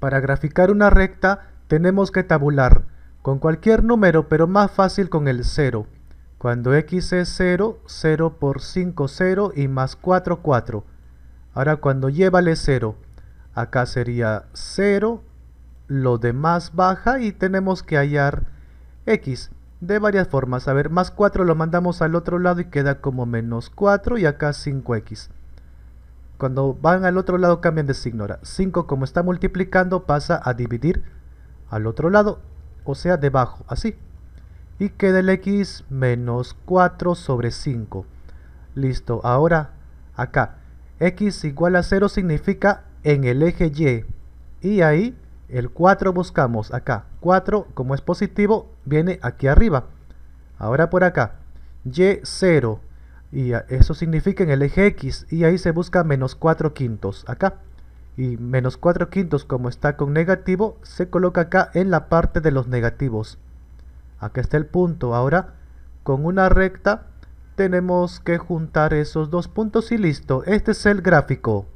Para graficar una recta tenemos que tabular con cualquier número, pero más fácil con el 0. Cuando x es 0, 0 por 5, 0 y más 4, 4. Ahora cuando llévale 0, acá sería 0, lo demás baja y tenemos que hallar x de varias formas. A ver, más 4 lo mandamos al otro lado y queda como menos 4 y acá 5x. Cuando van al otro lado cambian de signo. Ahora, 5 como está multiplicando pasa a dividir al otro lado, o sea debajo, así. Y queda el x menos 4 sobre 5. Listo, ahora acá. x igual a 0 significa en el eje y. Y ahí el 4 buscamos acá. 4 como es positivo viene aquí arriba. Ahora por acá. y 0 y eso significa en el eje X y ahí se busca menos 4 quintos acá y menos 4 quintos como está con negativo se coloca acá en la parte de los negativos acá está el punto ahora con una recta tenemos que juntar esos dos puntos y listo este es el gráfico